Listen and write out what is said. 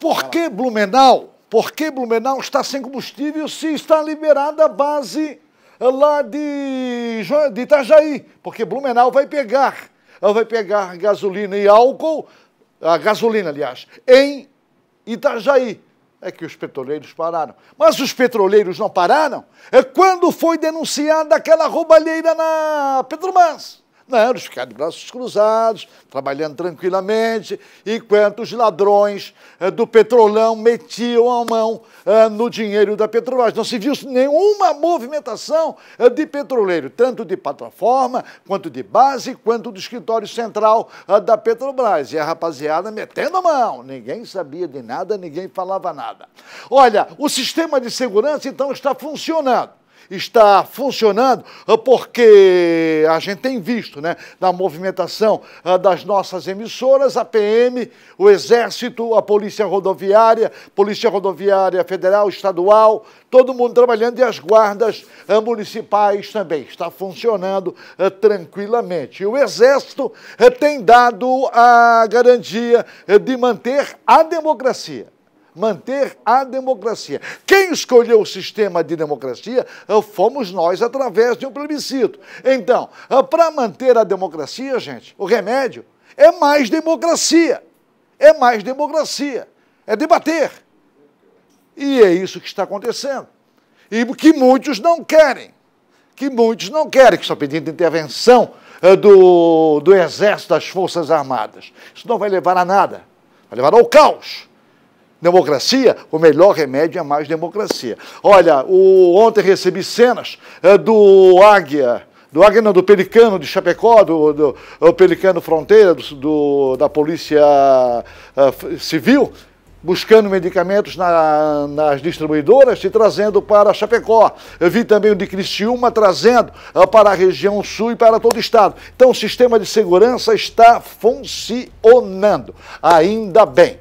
Por que Blumenau? Por que Blumenau está sem combustível se está liberada a base lá de, de Itajaí? Porque Blumenau vai pegar, vai pegar gasolina e álcool, a gasolina, aliás, em Itajaí é que os petroleiros pararam. Mas os petroleiros não pararam é quando foi denunciada aquela roubalheira na Petrobras. Não, né, eles ficaram de braços cruzados, trabalhando tranquilamente, enquanto os ladrões eh, do petrolão metiam a mão eh, no dinheiro da Petrobras. Não se viu nenhuma movimentação eh, de petroleiro, tanto de plataforma, quanto de base, quanto do escritório central da Petrobras. E a rapaziada metendo a mão. Ninguém sabia de nada, ninguém falava nada. Olha, o sistema de segurança então está funcionando está funcionando, ah, porque a gente tem visto, né, na movimentação ah, das nossas emissoras, a PM, o Exército, a Polícia Rodoviária, Polícia Rodoviária Federal, Estadual, todo mundo trabalhando e as guardas ah, municipais também. Está funcionando tranquilamente. E o Exército tem dado a garantia de manter a democracia manter a democracia. Quem escolheu o sistema de democracia eh, fomos nós através de um plebiscito. Então, eh, para manter a democracia, gente, o remédio é mais democracia. É mais democracia. É debater. E é isso que está acontecendo. E que muitos não querem. Que muitos não querem, que estão pedindo intervenção eh, do, do Exército, das Forças Armadas. Isso não vai levar a nada. Vai levar ao caos democracia, o melhor remédio é mais democracia. Olha, o, ontem recebi cenas é, do Águia, do Águia não, do Pelicano de Chapecó, do, do, do Pelicano Fronteira, do, do da Polícia uh, Civil, buscando medicamentos na, nas distribuidoras e trazendo para Chapecó. Eu vi também o de Criciúma trazendo eh, para a região sul e para todo o estado. Então o sistema de segurança está funcionando, ainda bem.